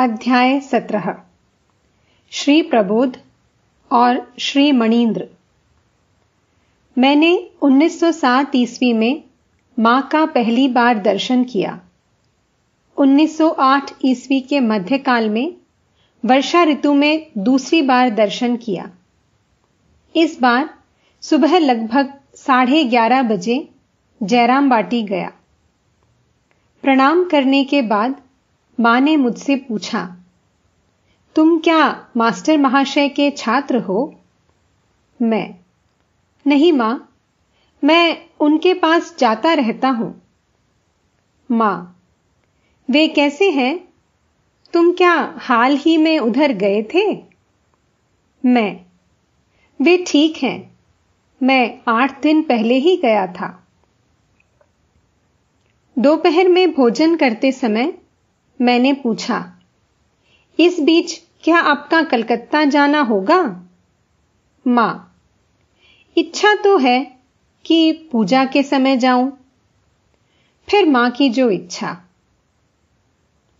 अध्याय सत्रह श्री प्रबोध और श्री मणींद्र मैंने 1907 ईस्वी में मां का पहली बार दर्शन किया 1908 ईस्वी के मध्यकाल में वर्षा ऋतु में दूसरी बार दर्शन किया इस बार सुबह लगभग साढ़े ग्यारह बजे जयराम बाटी गया प्रणाम करने के बाद मां ने मुझसे पूछा तुम क्या मास्टर महाशय के छात्र हो मैं नहीं मां मैं उनके पास जाता रहता हूं मां वे कैसे हैं तुम क्या हाल ही में उधर गए थे मैं वे ठीक हैं मैं आठ दिन पहले ही गया था दोपहर में भोजन करते समय मैंने पूछा इस बीच क्या आपका कलकत्ता जाना होगा मां इच्छा तो है कि पूजा के समय जाऊं फिर मां की जो इच्छा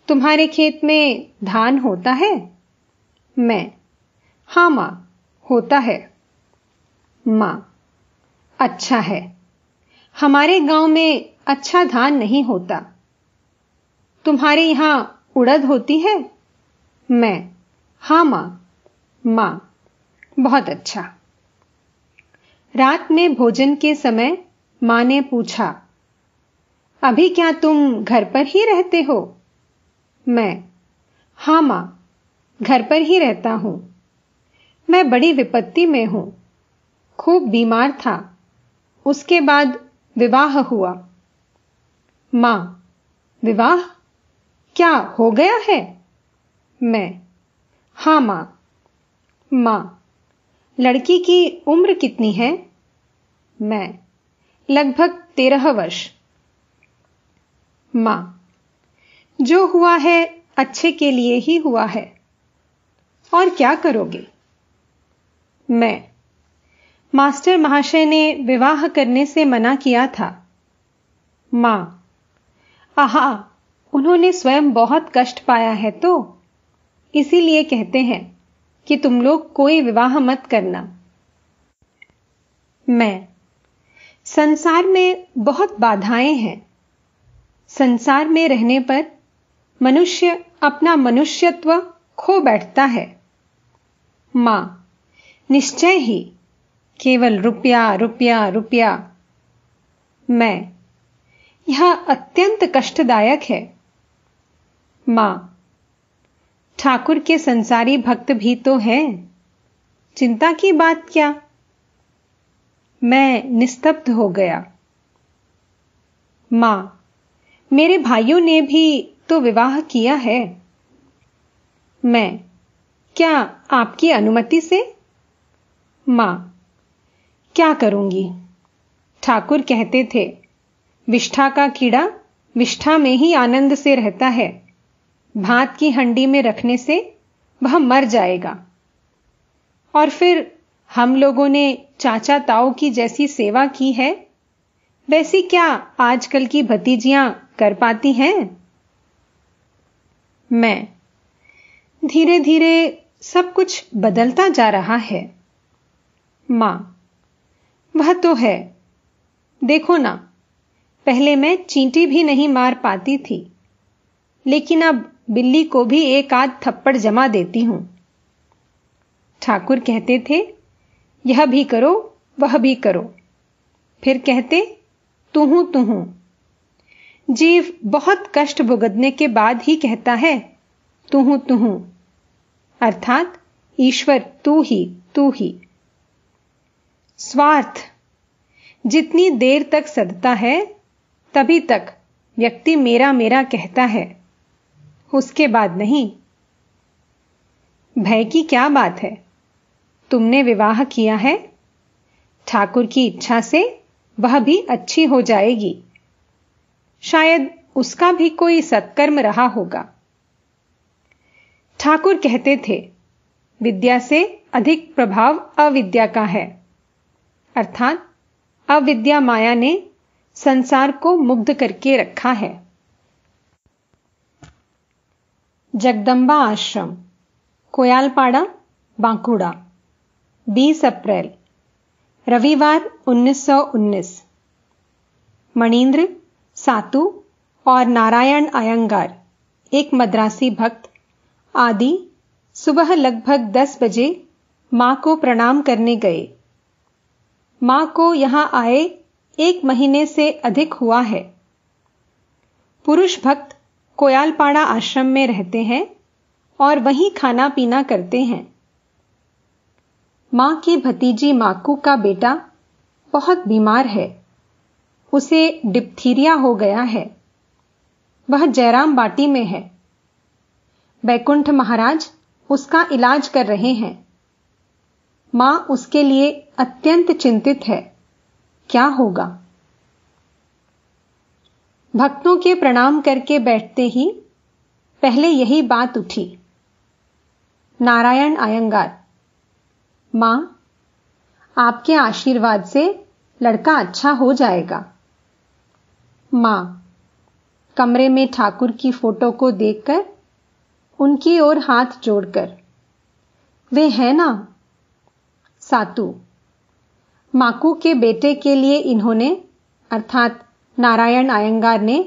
तुम्हारे खेत में धान होता है मैं हां मां होता है मां अच्छा है हमारे गांव में अच्छा धान नहीं होता तुम्हारे यहां उड़द होती है मैं हां मां मां बहुत अच्छा रात में भोजन के समय मां ने पूछा अभी क्या तुम घर पर ही रहते हो मैं हां मां घर पर ही रहता हूं मैं बड़ी विपत्ति में हूं खूब बीमार था उसके बाद विवाह हुआ मां विवाह क्या हो गया है मैं हां मां मां लड़की की उम्र कितनी है मैं लगभग तेरह वर्ष मां जो हुआ है अच्छे के लिए ही हुआ है और क्या करोगे मैं मास्टर महाशय ने विवाह करने से मना किया था मां आहा उन्होंने स्वयं बहुत कष्ट पाया है तो इसीलिए कहते हैं कि तुम लोग कोई विवाह मत करना मैं संसार में बहुत बाधाएं हैं संसार में रहने पर मनुष्य अपना मनुष्यत्व खो बैठता है मां निश्चय ही केवल रुपया रुपया रुपया मैं यह अत्यंत कष्टदायक है मां ठाकुर के संसारी भक्त भी तो हैं चिंता की बात क्या मैं निस्तब्ध हो गया मां मेरे भाइयों ने भी तो विवाह किया है मैं क्या आपकी अनुमति से मां क्या करूंगी ठाकुर कहते थे विष्ठा का कीड़ा विष्ठा में ही आनंद से रहता है भात की हंडी में रखने से वह मर जाएगा और फिर हम लोगों ने चाचा ताऊ की जैसी सेवा की है वैसी क्या आजकल की भतीजियां कर पाती हैं मैं धीरे धीरे सब कुछ बदलता जा रहा है मां वह तो है देखो ना पहले मैं चींटी भी नहीं मार पाती थी लेकिन अब बिल्ली को भी एक आध थप्पड़ जमा देती हूं ठाकुर कहते थे यह भी करो वह भी करो फिर कहते तुहू तुहू जीव बहुत कष्ट भुगतने के बाद ही कहता है तुहू तुहू अर्थात ईश्वर तू ही तू ही स्वार्थ जितनी देर तक सदता है तभी तक व्यक्ति मेरा मेरा कहता है उसके बाद नहीं भय की क्या बात है तुमने विवाह किया है ठाकुर की इच्छा से वह भी अच्छी हो जाएगी शायद उसका भी कोई सत्कर्म रहा होगा ठाकुर कहते थे विद्या से अधिक प्रभाव अविद्या का है अर्थात अविद्या माया ने संसार को मुग्ध करके रखा है जगदंबा आश्रम कोयालपाड़ा बांकुड़ा 20 अप्रैल रविवार 1919 मणींद्र सातु और नारायण अयंगार एक मद्रासी भक्त आदि सुबह लगभग 10 बजे मां को प्रणाम करने गए मां को यहां आए एक महीने से अधिक हुआ है पुरुष भक्त कोयालपाड़ा आश्रम में रहते हैं और वहीं खाना पीना करते हैं मां की भतीजी माकू का बेटा बहुत बीमार है उसे डिप्थीरिया हो गया है वह जयराम बाटी में है बैकुंठ महाराज उसका इलाज कर रहे हैं मां उसके लिए अत्यंत चिंतित है क्या होगा भक्तों के प्रणाम करके बैठते ही पहले यही बात उठी नारायण आयंगार मां आपके आशीर्वाद से लड़का अच्छा हो जाएगा मां कमरे में ठाकुर की फोटो को देखकर उनकी ओर हाथ जोड़कर वे हैं ना सातू माकू के बेटे के लिए इन्होंने अर्थात नारायण आयंगार ने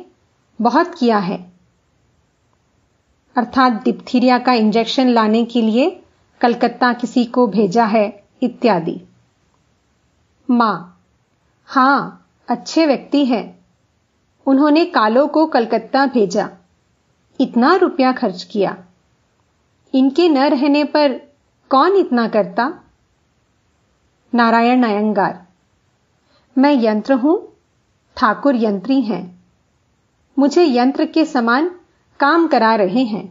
बहुत किया है अर्थात डिप्थीरिया का इंजेक्शन लाने के लिए कलकत्ता किसी को भेजा है इत्यादि मां हां अच्छे व्यक्ति हैं उन्होंने कालो को कलकत्ता भेजा इतना रुपया खर्च किया इनके न रहने पर कौन इतना करता नारायण अयंगार मैं यंत्र हूं ठाकुर यंत्री हैं मुझे यंत्र के समान काम करा रहे हैं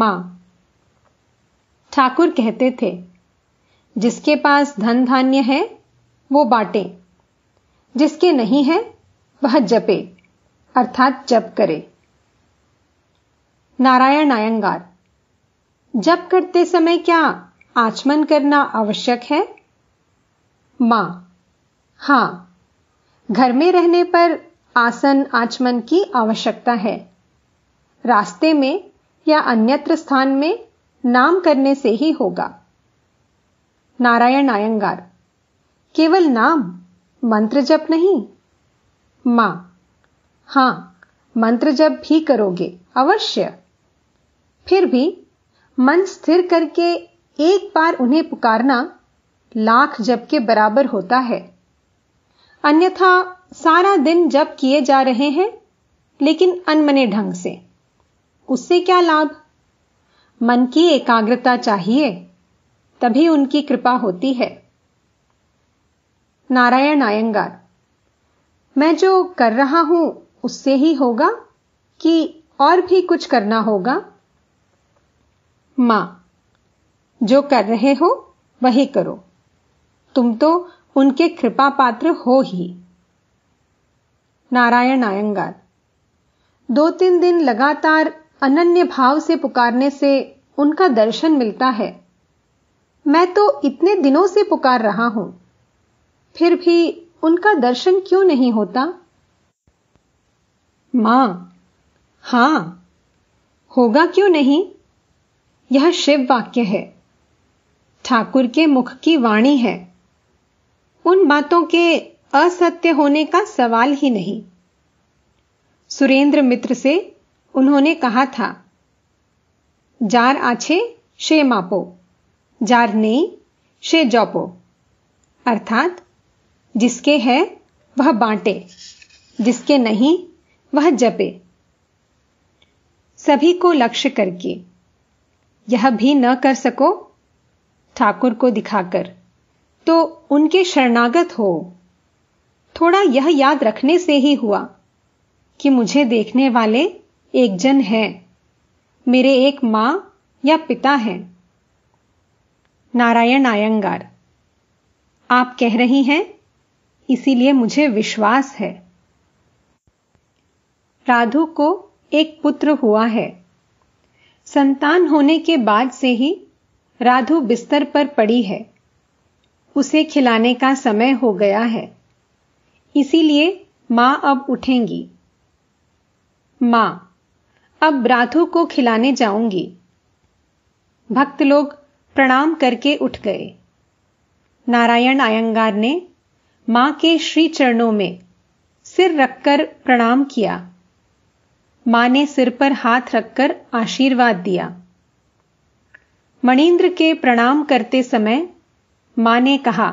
मां ठाकुर कहते थे जिसके पास धन धान्य है वो बांटे जिसके नहीं है वह जपे अर्थात जप करे नारायण आयंगार जप करते समय क्या आचमन करना आवश्यक है मां हां घर में रहने पर आसन आचमन की आवश्यकता है रास्ते में या अन्यत्र स्थान में नाम करने से ही होगा नारायण आयंगार केवल नाम मंत्र जप नहीं मां हां मंत्र जप भी करोगे अवश्य फिर भी मन स्थिर करके एक बार उन्हें पुकारना लाख जप के बराबर होता है अन्यथा सारा दिन जब किए जा रहे हैं लेकिन अनमने ढंग से उससे क्या लाभ मन की एकाग्रता चाहिए तभी उनकी कृपा होती है नारायण आयंगार मैं जो कर रहा हूं उससे ही होगा कि और भी कुछ करना होगा मां जो कर रहे हो वही करो तुम तो उनके कृपा पात्र हो ही नारायण आयंगार दो तीन दिन लगातार अनन्य भाव से पुकारने से उनका दर्शन मिलता है मैं तो इतने दिनों से पुकार रहा हूं फिर भी उनका दर्शन क्यों नहीं होता मां हां होगा क्यों नहीं यह शिव वाक्य है ठाकुर के मुख की वाणी है उन बातों के असत्य होने का सवाल ही नहीं सुरेंद्र मित्र से उन्होंने कहा था जार आछे शे मापो जार नहीं शे जौपो अर्थात जिसके है वह बांटे जिसके नहीं वह जपे सभी को लक्ष्य करके यह भी न कर सको ठाकुर को दिखाकर तो उनके शरणागत हो थोड़ा यह याद रखने से ही हुआ कि मुझे देखने वाले एक जन है मेरे एक मां या पिता हैं नारायण आयंगार आप कह रही हैं इसीलिए मुझे विश्वास है राधु को एक पुत्र हुआ है संतान होने के बाद से ही राधु बिस्तर पर पड़ी है उसे खिलाने का समय हो गया है इसीलिए मां अब उठेंगी मां अब ब्राथू को खिलाने जाऊंगी भक्त लोग प्रणाम करके उठ गए नारायण आयंगार ने मां के श्री चरणों में सिर रखकर प्रणाम किया मां ने सिर पर हाथ रखकर आशीर्वाद दिया मणिंद्र के प्रणाम करते समय मां ने कहा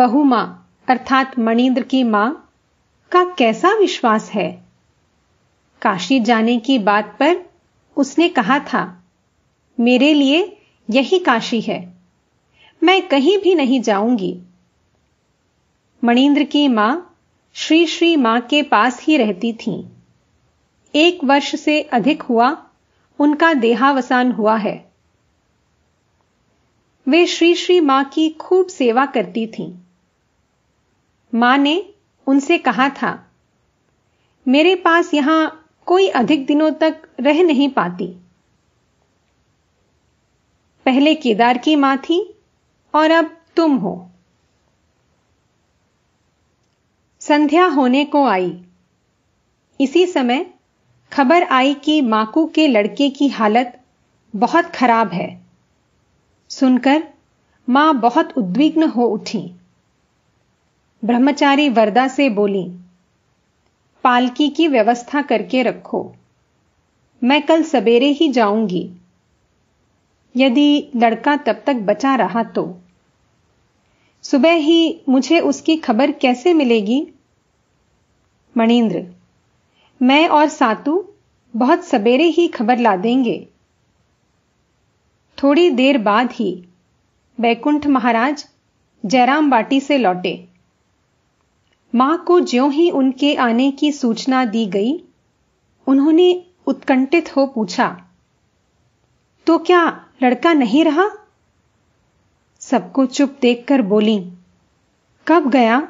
बहु मां अर्थात मणिंद्र की मां का कैसा विश्वास है काशी जाने की बात पर उसने कहा था मेरे लिए यही काशी है मैं कहीं भी नहीं जाऊंगी मणिंद्र की मां श्री श्री मां के पास ही रहती थी एक वर्ष से अधिक हुआ उनका देहावसान हुआ है वे श्री श्री मां की खूब सेवा करती थीं। मां ने उनसे कहा था मेरे पास यहां कोई अधिक दिनों तक रह नहीं पाती पहले केदार की मां थी और अब तुम हो संध्या होने को आई इसी समय खबर आई कि माकू के लड़के की हालत बहुत खराब है सुनकर मां बहुत उद्विग्न हो उठी ब्रह्मचारी वरदा से बोली पालकी की व्यवस्था करके रखो मैं कल सवेरे ही जाऊंगी यदि लड़का तब तक बचा रहा तो सुबह ही मुझे उसकी खबर कैसे मिलेगी मणिंद्र मैं और सातू बहुत सवेरे ही खबर ला देंगे थोड़ी देर बाद ही बैकुंठ महाराज जयराम बाटी से लौटे मां को ज्यों ही उनके आने की सूचना दी गई उन्होंने उत्कंठित हो पूछा तो क्या लड़का नहीं रहा सबको चुप देखकर बोली कब गया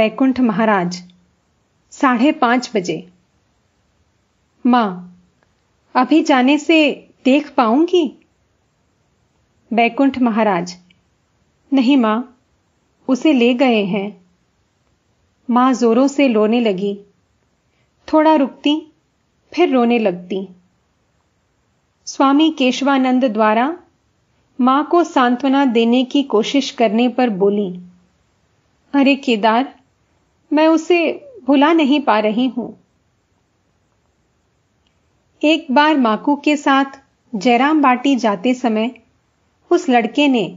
बैकुंठ महाराज साढ़े पांच बजे मां अभी जाने से देख पाऊंगी बैकुंठ महाराज नहीं मां उसे ले गए हैं मां जोरों से रोने लगी थोड़ा रुकती फिर रोने लगती स्वामी केशवानंद द्वारा मां को सांत्वना देने की कोशिश करने पर बोली अरे केदार मैं उसे भुला नहीं पा रही हूं एक बार माकू के साथ जयराम बाटी जाते समय उस लड़के ने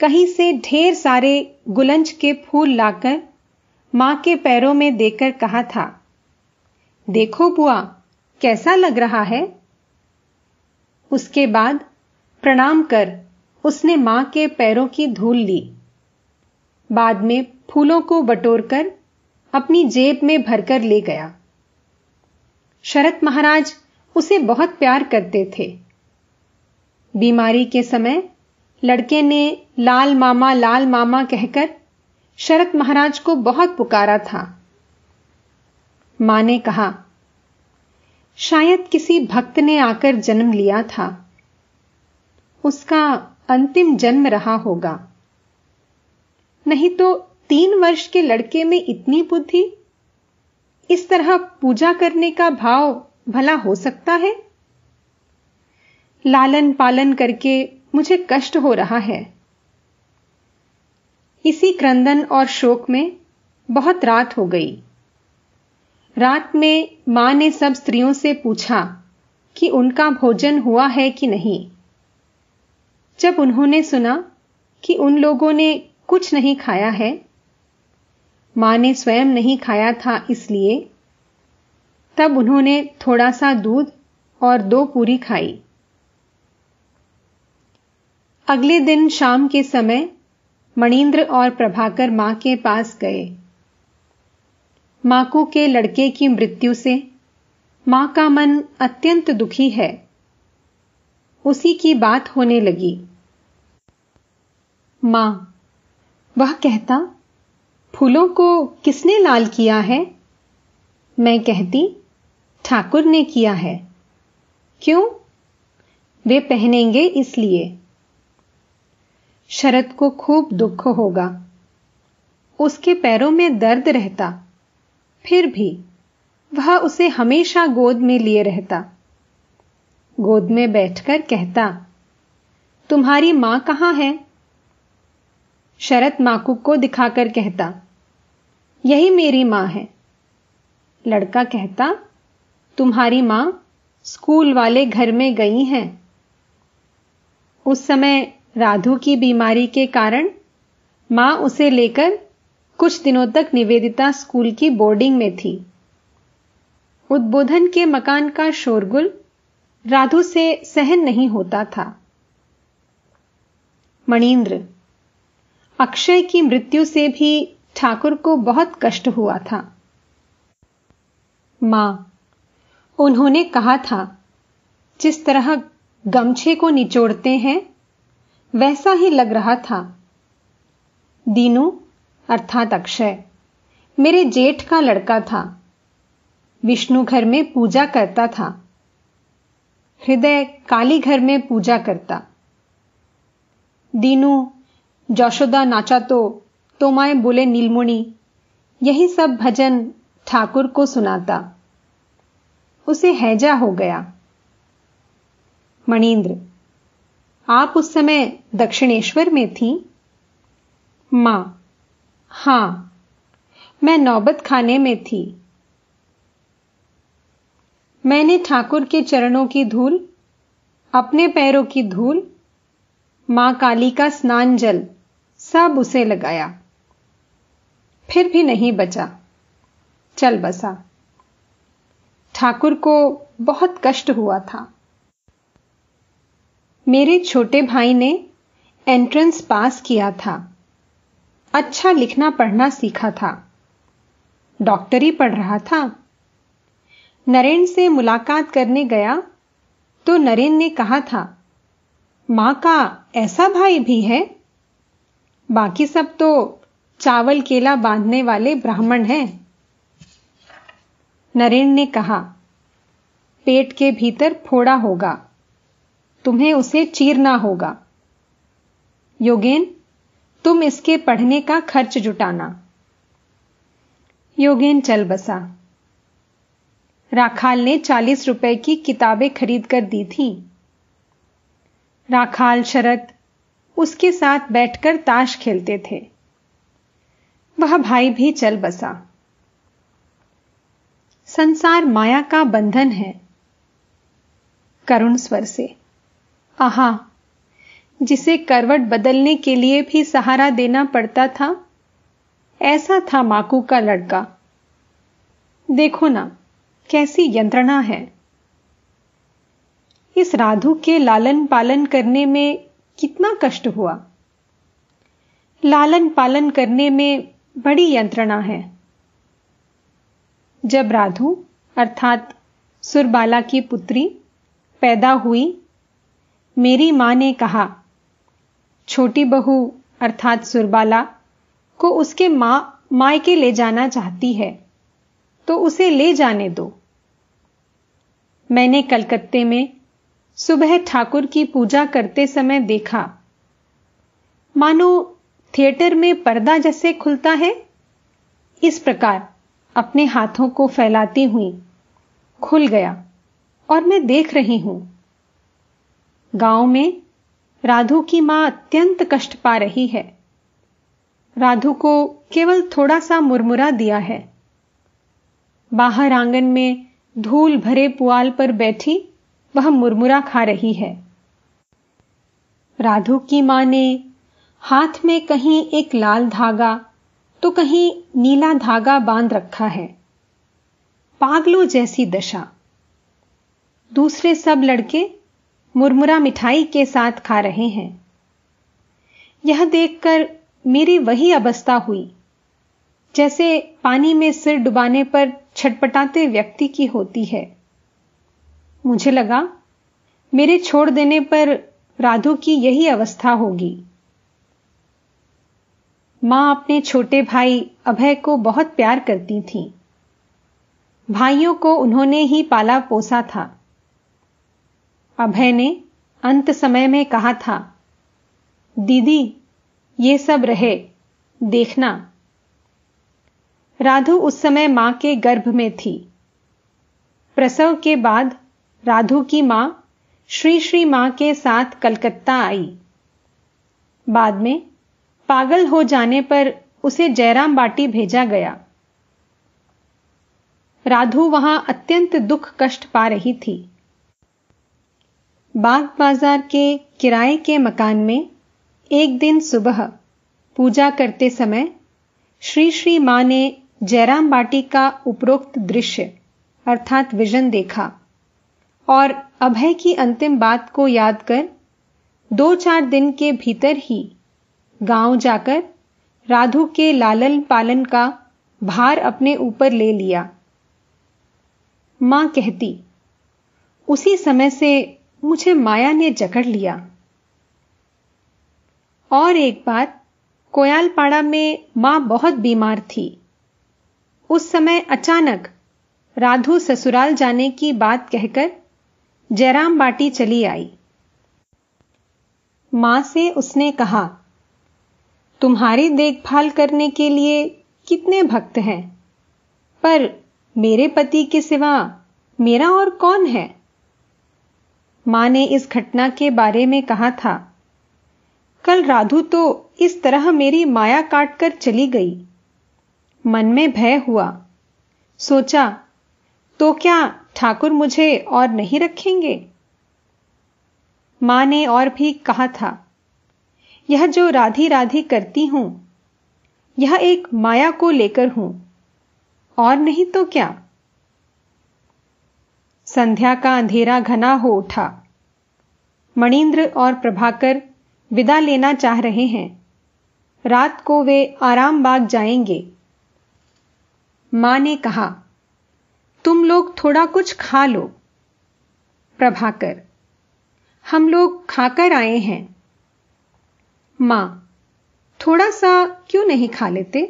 कहीं से ढेर सारे गुलंज के फूल लाकर मां के पैरों में देकर कहा था देखो बुआ कैसा लग रहा है उसके बाद प्रणाम कर उसने मां के पैरों की धूल ली बाद में फूलों को बटोरकर अपनी जेब में भरकर ले गया शरत महाराज उसे बहुत प्यार करते थे बीमारी के समय लड़के ने लाल मामा लाल मामा कहकर शरत महाराज को बहुत पुकारा था मां ने कहा शायद किसी भक्त ने आकर जन्म लिया था उसका अंतिम जन्म रहा होगा नहीं तो तीन वर्ष के लड़के में इतनी बुद्धि इस तरह पूजा करने का भाव भला हो सकता है लालन पालन करके मुझे कष्ट हो रहा है इसी क्रंदन और शोक में बहुत रात हो गई रात में मां ने सब स्त्रियों से पूछा कि उनका भोजन हुआ है कि नहीं जब उन्होंने सुना कि उन लोगों ने कुछ नहीं खाया है मां ने स्वयं नहीं खाया था इसलिए तब उन्होंने थोड़ा सा दूध और दो पूरी खाई अगले दिन शाम के समय मणिंद्र और प्रभाकर मां के पास गए मां को के लड़के की मृत्यु से मां का मन अत्यंत दुखी है उसी की बात होने लगी मां वह कहता फूलों को किसने लाल किया है मैं कहती ठाकुर ने किया है क्यों वे पहनेंगे इसलिए शरद को खूब दुख होगा उसके पैरों में दर्द रहता फिर भी वह उसे हमेशा गोद में लिए रहता गोद में बैठकर कहता तुम्हारी मां कहां है शरद माकू को दिखाकर कहता यही मेरी मां है लड़का कहता तुम्हारी मां स्कूल वाले घर में गई हैं उस समय राधु की बीमारी के कारण मां उसे लेकर कुछ दिनों तक निवेदिता स्कूल की बोर्डिंग में थी उद्बोधन के मकान का शोरगुल राधु से सहन नहीं होता था मणिन्द्र अक्षय की मृत्यु से भी ठाकुर को बहुत कष्ट हुआ था मां उन्होंने कहा था जिस तरह गमछे को निचोड़ते हैं वैसा ही लग रहा था दीनू अर्थात अक्षय मेरे जेठ का लड़का था विष्णु घर में पूजा करता था हृदय काली घर में पूजा करता दीनू जशोदा नाचा तो तोमाए बोले नीलमुनि यही सब भजन ठाकुर को सुनाता उसे हैजा हो गया मणिंद्र आप उस समय दक्षिणेश्वर में थी मां हां मैं नौबत खाने में थी मैंने ठाकुर के चरणों की धूल अपने पैरों की धूल मां काली का स्नान जल सब उसे लगाया फिर भी नहीं बचा चल बसा ठाकुर को बहुत कष्ट हुआ था मेरे छोटे भाई ने एंट्रेंस पास किया था अच्छा लिखना पढ़ना सीखा था डॉक्टरी पढ़ रहा था नरेन से मुलाकात करने गया तो नरेन ने कहा था मां का ऐसा भाई भी है बाकी सब तो चावल केला बांधने वाले ब्राह्मण हैं नरेन ने कहा पेट के भीतर फोड़ा होगा तुम्हें उसे चीरना होगा योगेन तुम इसके पढ़ने का खर्च जुटाना योगेन चल बसा राखाल ने चालीस रुपए की किताबें खरीद कर दी थी राखाल शरद उसके साथ बैठकर ताश खेलते थे वह भाई भी चल बसा संसार माया का बंधन है करुण स्वर से आहा जिसे करवट बदलने के लिए भी सहारा देना पड़ता था ऐसा था माकू का लड़का देखो ना कैसी यंत्रणा है इस राधु के लालन पालन करने में कितना कष्ट हुआ लालन पालन करने में बड़ी यंत्रणा है जब राधु अर्थात सुरबाला की पुत्री पैदा हुई मेरी मां ने कहा छोटी बहू अर्थात सुरबाला को उसके मां मायके ले जाना चाहती है तो उसे ले जाने दो मैंने कलकत्ते में सुबह ठाकुर की पूजा करते समय देखा मानो थिएटर में पर्दा जैसे खुलता है इस प्रकार अपने हाथों को फैलाती हुई खुल गया और मैं देख रही हूं गांव में राधु की मां अत्यंत कष्ट पा रही है राधु को केवल थोड़ा सा मुरमुरा दिया है बाहर आंगन में धूल भरे पुआल पर बैठी वह मुरमुरा खा रही है राधु की मां ने हाथ में कहीं एक लाल धागा तो कहीं नीला धागा बांध रखा है पागलों जैसी दशा दूसरे सब लड़के मुरमुरा मिठाई के साथ खा रहे हैं यह देखकर मेरी वही अवस्था हुई जैसे पानी में सिर डुबाने पर छटपटाते व्यक्ति की होती है मुझे लगा मेरे छोड़ देने पर राधु की यही अवस्था होगी मां अपने छोटे भाई अभय को बहुत प्यार करती थी भाइयों को उन्होंने ही पाला पोसा था अभय ने अंत समय में कहा था दीदी ये सब रहे देखना राधु उस समय मां के गर्भ में थी प्रसव के बाद राधु की मां श्री श्री मां के साथ कलकत्ता आई बाद में पागल हो जाने पर उसे जयराम बाटी भेजा गया राधु वहां अत्यंत दुख कष्ट पा रही थी बाग बाजार के किराए के मकान में एक दिन सुबह पूजा करते समय श्री श्री मां ने जयराम बाटी का उपरोक्त दृश्य अर्थात विजन देखा और अभय की अंतिम बात को याद कर दो चार दिन के भीतर ही गांव जाकर राधु के लालन पालन का भार अपने ऊपर ले लिया मां कहती उसी समय से मुझे माया ने जकड़ लिया और एक बार कोयालपाड़ा में मां बहुत बीमार थी उस समय अचानक राधु ससुराल जाने की बात कहकर जयराम बाटी चली आई मां से उसने कहा तुम्हारी देखभाल करने के लिए कितने भक्त हैं पर मेरे पति के सिवा मेरा और कौन है मां ने इस घटना के बारे में कहा था कल राधु तो इस तरह मेरी माया काटकर चली गई मन में भय हुआ सोचा तो क्या ठाकुर मुझे और नहीं रखेंगे मां ने और भी कहा था यह जो राधी राधी करती हूं यह एक माया को लेकर हूं और नहीं तो क्या संध्या का अंधेरा घना हो उठा मणिंद्र और प्रभाकर विदा लेना चाह रहे हैं रात को वे आराम बाग जाएंगे मां ने कहा तुम लोग थोड़ा कुछ खा लो प्रभाकर हम लोग खाकर आए हैं मां थोड़ा सा क्यों नहीं खा लेते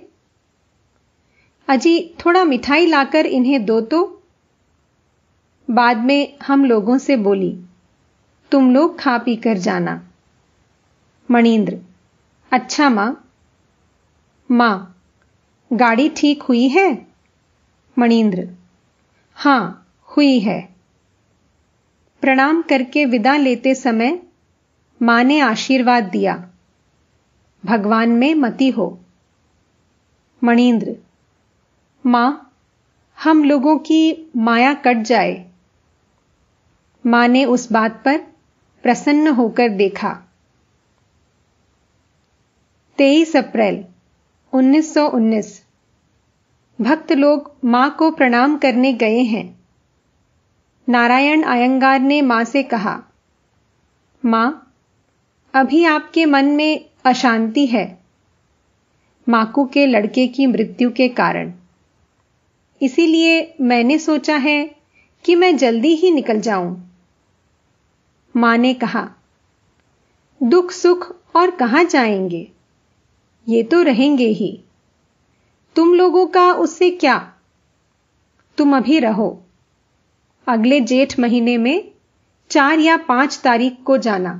अजी थोड़ा मिठाई लाकर इन्हें दो तो बाद में हम लोगों से बोली तुम लोग खा पी कर जाना मणिंद्र अच्छा मां मां गाड़ी ठीक हुई है मणिंद्र हां हुई है प्रणाम करके विदा लेते समय मां ने आशीर्वाद दिया भगवान में मती हो मणिंद्र मां हम लोगों की माया कट जाए मां ने उस बात पर प्रसन्न होकर देखा 23 अप्रैल 1919 भक्त लोग मां को प्रणाम करने गए हैं नारायण आयंगार ने मां से कहा मां अभी आपके मन में अशांति है माकू के लड़के की मृत्यु के कारण इसीलिए मैंने सोचा है कि मैं जल्दी ही निकल जाऊं मां ने कहा दुख सुख और कहां जाएंगे ये तो रहेंगे ही तुम लोगों का उससे क्या तुम अभी रहो अगले जेठ महीने में चार या पांच तारीख को जाना